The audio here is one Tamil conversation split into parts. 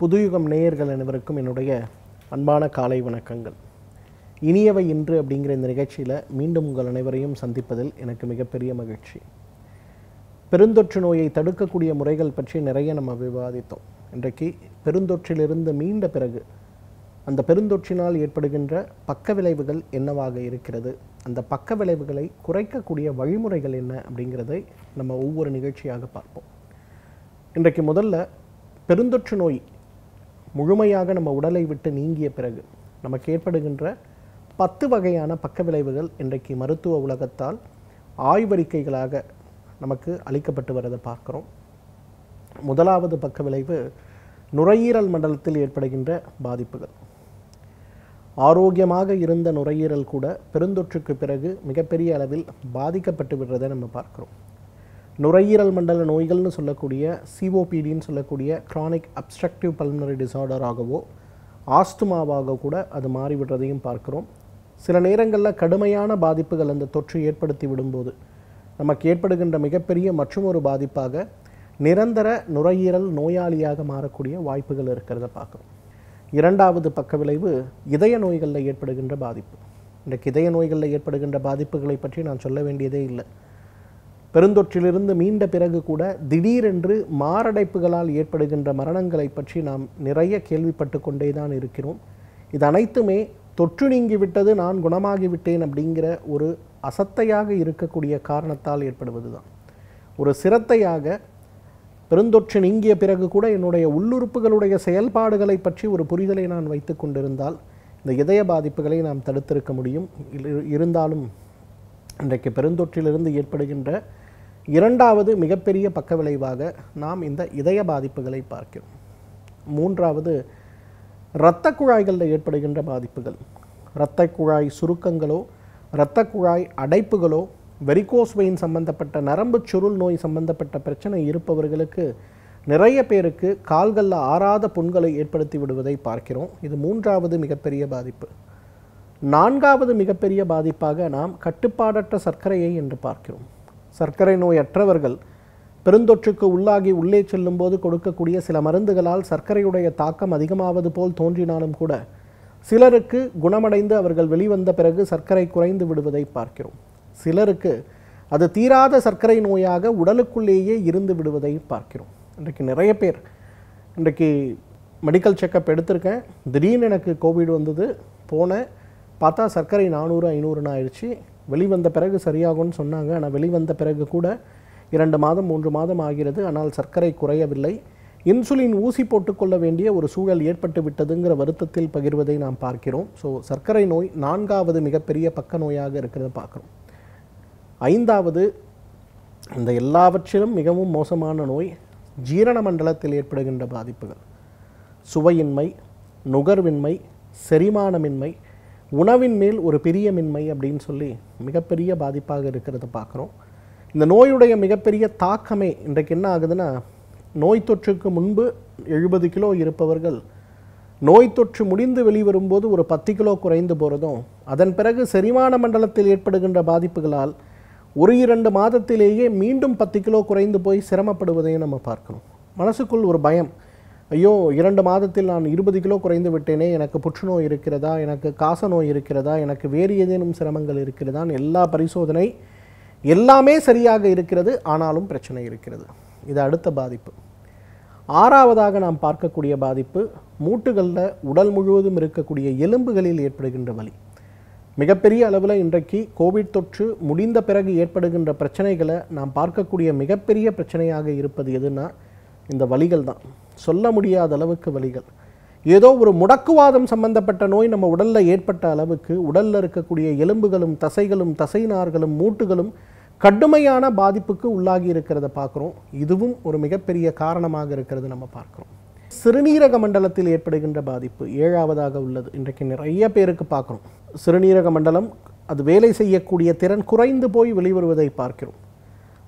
புதுயுகம் நேயர்கள் அனைவருக்கும் என்னுடைய அன்பான காலை வணக்கங்கள் இனியவை இன்று அப்படிங்கிற இந்த நிகழ்ச்சியில் மீண்டும் உங்கள் அனைவரையும் சந்திப்பதில் எனக்கு மிகப்பெரிய மகிழ்ச்சி பெருந்தொற்று நோயை தடுக்கக்கூடிய முறைகள் பற்றி நிறைய நம்ம விவாதித்தோம் இன்றைக்கு பெருந்தொற்றிலிருந்து மீண்ட பிறகு அந்த பெருந்தொற்றினால் ஏற்படுகின்ற பக்க விளைவுகள் என்னவாக இருக்கிறது அந்த பக்க விளைவுகளை குறைக்கக்கூடிய வழிமுறைகள் என்ன அப்படிங்கிறதை நம்ம ஒவ்வொரு நிகழ்ச்சியாக பார்ப்போம் இன்றைக்கு முதல்ல பெருந்தொற்று நோய் முழுமையாக நம்ம உடலை விட்டு நீங்கிய பிறகு நமக்கு ஏற்படுகின்ற பத்து வகையான பக்க விளைவுகள் இன்றைக்கு மருத்துவ உலகத்தால் ஆய்வறிக்கைகளாக நமக்கு அளிக்கப்பட்டு வரதை பார்க்குறோம் முதலாவது பக்க விளைவு நுரையீரல் மண்டலத்தில் ஏற்படுகின்ற பாதிப்புகள் ஆரோக்கியமாக இருந்த நுரையீரல் கூட பெருந்தொற்றுக்கு பிறகு மிகப்பெரிய அளவில் பாதிக்கப்பட்டு விடுறதை நம்ம பார்க்குறோம் நுரையீரல் மண்டல நோய்கள்னு சொல்லக்கூடிய சிஓபிடின்னு சொல்லக்கூடிய க்ரானிக் அப்ஸ்ட்ரக்டிவ் பல்மனரி டிசார்டராகவோ ஆஸ்துமாவாக கூட அது மாறிவிடுறதையும் பார்க்குறோம் சில நேரங்களில் கடுமையான பாதிப்புகள் அந்த தொற்று ஏற்படுத்தி விடும்போது நமக்கு ஏற்படுகின்ற மிகப்பெரிய மற்றும் ஒரு பாதிப்பாக நிரந்தர நுரையீரல் நோயாளியாக மாறக்கூடிய வாய்ப்புகள் இருக்கிறத பார்க்குறோம் இரண்டாவது பக்க விளைவு இதய நோய்களில் ஏற்படுகின்ற பாதிப்பு இன்றைக்கு இதய நோய்களில் ஏற்படுகின்ற பாதிப்புகளை பற்றி நான் சொல்ல வேண்டியதே இல்லை பெருந்தொற்றிலிருந்து மீண்ட பிறகு கூட திடீரென்று மாரடைப்புகளால் ஏற்படுகின்ற மரணங்களை பற்றி நாம் நிறைய கேள்விப்பட்டு கொண்டே தான் இருக்கிறோம் இது அனைத்துமே தொற்று நீங்கிவிட்டது நான் குணமாகிவிட்டேன் அப்படிங்கிற ஒரு அசத்தையாக இருக்கக்கூடிய காரணத்தால் ஏற்படுவது தான் ஒரு சிரத்தையாக பெருந்தொற்று நீங்கிய பிறகு கூட என்னுடைய உள்ளுறுப்புகளுடைய செயல்பாடுகளை பற்றி ஒரு புரிதலை நான் வைத்து கொண்டிருந்தால் இந்த இதய பாதிப்புகளை நாம் தடுத்திருக்க முடியும் இருந்தாலும் இன்றைக்கு பெருந்தொற்றிலிருந்து ஏற்படுகின்ற இரண்டாவது மிகப்பெரிய பக்க விளைவாக நாம் இந்த இதய பாதிப்புகளை பார்க்கிறோம் மூன்றாவது இரத்த குழாய்களில் ஏற்படுகின்ற பாதிப்புகள் இரத்த குழாய் சுருக்கங்களோ இரத்த குழாய் அடைப்புகளோ வெரிகோஸ் வெயின் சம்பந்தப்பட்ட நரம்பு சுருள் நோய் சம்பந்தப்பட்ட பிரச்சனை இருப்பவர்களுக்கு நிறைய பேருக்கு கால்களில் ஆறாத புண்களை ஏற்படுத்தி விடுவதை பார்க்கிறோம் இது மூன்றாவது மிகப்பெரிய பாதிப்பு நான்காவது மிகப்பெரிய பாதிப்பாக நாம் கட்டுப்பாடற்ற சர்க்கரையை என்று பார்க்கிறோம் சர்க்கரை நோயற்றவர்கள் பெருந்தொற்றுக்கு உள்ளாகி உள்ளே செல்லும் போது கொடுக்கக்கூடிய சில மருந்துகளால் சர்க்கரையுடைய தாக்கம் அதிகமாவது போல் தோன்றினாலும் கூட சிலருக்கு குணமடைந்து அவர்கள் வெளிவந்த பிறகு சர்க்கரை குறைந்து விடுவதை பார்க்கிறோம் சிலருக்கு அது தீராத சர்க்கரை நோயாக உடலுக்குள்ளேயே இருந்து விடுவதை பார்க்கிறோம் இன்றைக்கு நிறைய பேர் இன்றைக்கு மெடிக்கல் செக்கப் எடுத்திருக்கேன் திடீர்னு எனக்கு கோவிட் வந்தது போனேன் பார்த்தா சர்க்கரை நானூறு ஐநூறுன்னு ஆயிடுச்சு வெளிவந்த பிறகு சரியாகும்னு சொன்னாங்க ஆனால் வெளிவந்த பிறகு கூட இரண்டு மாதம் மூன்று மாதம் ஆகிறது ஆனால் சர்க்கரை குறையவில்லை இன்சுலின் ஊசி போட்டுக்கொள்ள வேண்டிய ஒரு சூழல் ஏற்பட்டு விட்டதுங்கிற வருத்தத்தில் பகிர்வதை நாம் பார்க்கிறோம் ஸோ சர்க்கரை நோய் நான்காவது மிகப்பெரிய பக்க நோயாக இருக்கிறத பார்க்குறோம் ஐந்தாவது இந்த எல்லாவற்றிலும் மிகவும் மோசமான நோய் ஜீரண மண்டலத்தில் ஏற்படுகின்ற பாதிப்புகள் சுவையின்மை நுகர்வின்மை செரிமானமின்மை உணவின் மேல் ஒரு பெரிய மின்மை அப்படின்னு சொல்லி மிகப்பெரிய பாதிப்பாக இருக்கிறத பார்க்குறோம் இந்த நோயுடைய மிகப்பெரிய தாக்கமே இன்றைக்கு என்ன ஆகுதுன்னா நோய் தொற்றுக்கு முன்பு எழுபது கிலோ இருப்பவர்கள் நோய் தொற்று முடிந்து வெளிவரும்போது ஒரு பத்து கிலோ குறைந்து போகிறதும் அதன் பிறகு செரிமான மண்டலத்தில் ஏற்படுகின்ற பாதிப்புகளால் ஒரு இரண்டு மாதத்திலேயே மீண்டும் பத்து கிலோ குறைந்து போய் சிரமப்படுவதையும் நம்ம பார்க்கணும் மனசுக்குள் ஒரு பயம் ஐயோ இரண்டு மாதத்தில் நான் இருபது கிலோ குறைந்து விட்டேனே எனக்கு புற்றுநோய் இருக்கிறதா எனக்கு காச நோய் இருக்கிறதா எனக்கு வேறு ஏதேனும் சிரமங்கள் இருக்கிறதா எல்லா பரிசோதனை எல்லாமே சரியாக இருக்கிறது ஆனாலும் பிரச்சனை இருக்கிறது இது அடுத்த பாதிப்பு ஆறாவதாக நாம் பார்க்கக்கூடிய பாதிப்பு மூட்டுகளில் உடல் முழுவதும் இருக்கக்கூடிய எலும்புகளில் ஏற்படுகின்ற வலி மிகப்பெரிய அளவில் இன்றைக்கு கோவிட் தொற்று முடிந்த பிறகு ஏற்படுகின்ற பிரச்சனைகளை நாம் பார்க்கக்கூடிய மிகப்பெரிய பிரச்சனையாக இருப்பது எதுனா இந்த வலிகள் தான் சொல்ல முடியாத அளவுக்கு வலிகள் ஏதோ ஒரு முடக்குவாதம் சம்பந்தப்பட்ட நோய் நம்ம உடலில் ஏற்பட்ட அளவுக்கு உடலில் இருக்கக்கூடிய எலும்புகளும் தசைகளும் தசைநார்களும் மூட்டுகளும் கடுமையான பாதிப்புக்கு உள்ளாகி இருக்கிறத பார்க்குறோம் இதுவும் ஒரு மிகப்பெரிய காரணமாக இருக்கிறது நம்ம பார்க்குறோம் சிறுநீரக மண்டலத்தில் ஏற்படுகின்ற பாதிப்பு ஏழாவதாக உள்ளது இன்றைக்கு நிறைய பேருக்கு பார்க்குறோம் சிறுநீரக மண்டலம் அது வேலை செய்யக்கூடிய திறன் குறைந்து போய் வெளிவருவதை பார்க்கிறோம்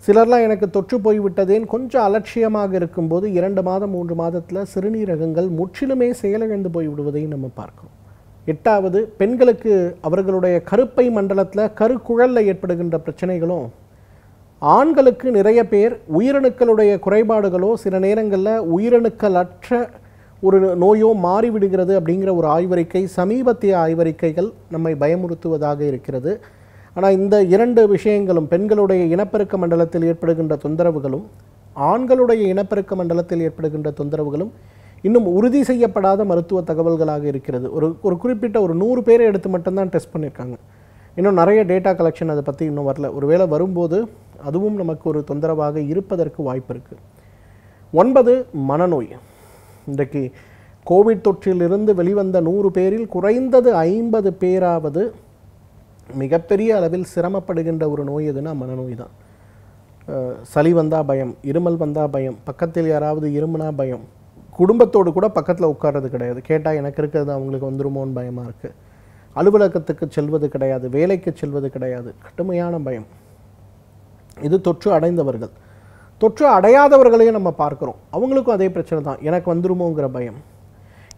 சிலர்லாம் எனக்கு தொற்று போய்விட்டதேன் கொஞ்சம் அலட்சியமாக இருக்கும்போது இரண்டு மாதம் மூன்று மாதத்தில் சிறுநீரகங்கள் முற்றிலுமே செயலிழந்து போய்விடுவதை நம்ம பார்க்கிறோம் எட்டாவது பெண்களுக்கு அவர்களுடைய கருப்பை மண்டலத்தில் கருக்குழலில் ஏற்படுகின்ற பிரச்சனைகளும் ஆண்களுக்கு நிறைய பேர் உயிரணுக்களுடைய குறைபாடுகளோ சில நேரங்களில் உயிரணுக்கள் அற்ற ஒரு நோயோ மாறிவிடுகிறது அப்படிங்கிற ஒரு ஆய்வறிக்கை சமீபத்திய ஆய்வறிக்கைகள் நம்மை பயமுறுத்துவதாக இருக்கிறது ஆனால் இந்த இரண்டு விஷயங்களும் பெண்களுடைய இனப்பெருக்க மண்டலத்தில் ஏற்படுகின்ற தொந்தரவுகளும் ஆண்களுடைய இனப்பெருக்க மண்டலத்தில் ஏற்படுகின்ற தொந்தரவுகளும் இன்னும் உறுதி செய்யப்படாத மருத்துவ தகவல்களாக இருக்கிறது ஒரு ஒரு குறிப்பிட்ட ஒரு நூறு பேரை எடுத்து மட்டும்தான் டெஸ்ட் பண்ணியிருக்காங்க இன்னும் நிறைய டேட்டா கலெக்ஷன் அதை பற்றி இன்னும் வரல ஒருவேளை வரும்போது அதுவும் நமக்கு ஒரு தொந்தரவாக இருப்பதற்கு வாய்ப்பு இருக்குது ஒன்பது மனநோய் இன்றைக்கு கோவிட் தொற்றிலிருந்து வெளிவந்த நூறு பேரில் குறைந்தது ஐம்பது பேராவது மிகப்பெரிய அளவில் சிரமப்படுகின்ற ஒரு நோய் எதுனா மனநோய் தான் சளி வந்தால் பயம் இருமல் வந்தால் பயம் பக்கத்தில் யாராவது இருமுனா பயம் குடும்பத்தோடு கூட பக்கத்தில் உட்கார்றது கிடையாது கேட்டால் எனக்கு இருக்கிறது அவங்களுக்கு வந்துருமோன்னு பயமாக இருக்குது அலுவலகத்துக்கு செல்வது கிடையாது வேலைக்கு செல்வது கிடையாது கடுமையான பயம் இது தொற்று அடைந்தவர்கள் தொற்று அடையாதவர்களையும் நம்ம பார்க்குறோம் அவங்களுக்கும் அதே பிரச்சனை தான் எனக்கு வந்துருமோங்கிற பயம்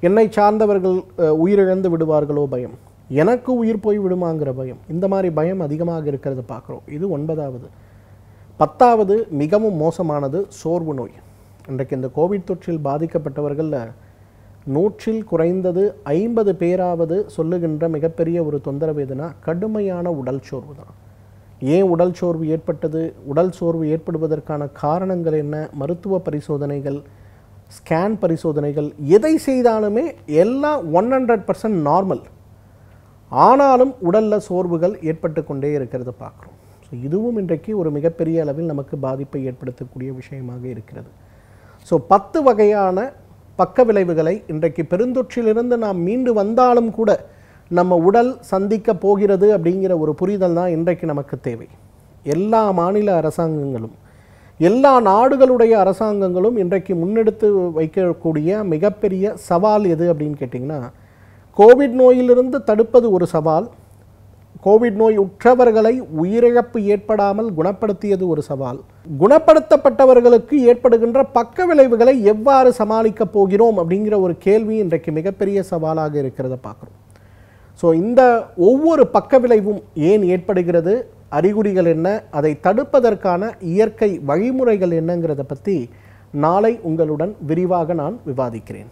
என்னை சார்ந்தவர்கள் உயிரிழந்து விடுவார்களோ பயம் எனக்கு உயிர் போய் விடுமாங்கிற பயம் இந்த மாதிரி பயம் அதிகமாக இருக்கிறத பார்க்குறோம் இது ஒன்பதாவது பத்தாவது மிகவும் மோசமானது சோர்வு நோய் இன்றைக்கு இந்த கோவிட் தொற்றில் பாதிக்கப்பட்டவர்களில் நூற்றில் குறைந்தது ஐம்பது பேராவது சொல்லுகின்ற மிகப்பெரிய ஒரு தொந்தரவு எதுனா கடுமையான உடல் சோர்வு தான் ஏன் உடல் சோர்வு ஏற்பட்டது உடல் சோர்வு ஏற்படுவதற்கான காரணங்கள் என்ன மருத்துவ பரிசோதனைகள் ஸ்கேன் பரிசோதனைகள் எதை செய்தாலுமே எல்லாம் ஒன் ஹண்ட்ரட் பர்சன்ட் நார்மல் ஆனாலும் உடலில் சோர்வுகள் ஏற்பட்டு கொண்டே இருக்கிறத பார்க்குறோம் ஸோ இதுவும் இன்றைக்கு ஒரு மிகப்பெரிய அளவில் நமக்கு பாதிப்பை ஏற்படுத்தக்கூடிய விஷயமாக இருக்கிறது ஸோ பத்து வகையான பக்க விளைவுகளை இன்றைக்கு பெருந்தொற்றிலிருந்து நாம் மீண்டு வந்தாலும் கூட நம்ம உடல் சந்திக்க போகிறது அப்படிங்கிற ஒரு புரிதல் தான் இன்றைக்கு நமக்கு தேவை எல்லா மாநில அரசாங்கங்களும் எல்லா நாடுகளுடைய அரசாங்கங்களும் இன்றைக்கு முன்னெடுத்து வைக்கக்கூடிய மிகப்பெரிய சவால் எது அப்படின்னு கேட்டிங்கன்னா கோவிட் நோயிலிருந்து தடுப்பது ஒரு சவால் கோவிட் நோய் உற்றவர்களை உயிரிழப்பு ஏற்படாமல் குணப்படுத்தியது ஒரு சவால் குணப்படுத்தப்பட்டவர்களுக்கு ஏற்படுகின்ற பக்க விளைவுகளை எவ்வாறு சமாளிக்கப் போகிறோம் அப்படிங்கிற ஒரு கேள்வி இன்றைக்கு மிகப்பெரிய சவாலாக இருக்கிறத பார்க்குறோம் ஸோ இந்த ஒவ்வொரு பக்க விளைவும் ஏன் ஏற்படுகிறது அறிகுறிகள் என்ன அதை தடுப்பதற்கான இயற்கை வழிமுறைகள் என்னங்கிறத பற்றி நாளை உங்களுடன் விரிவாக நான் விவாதிக்கிறேன்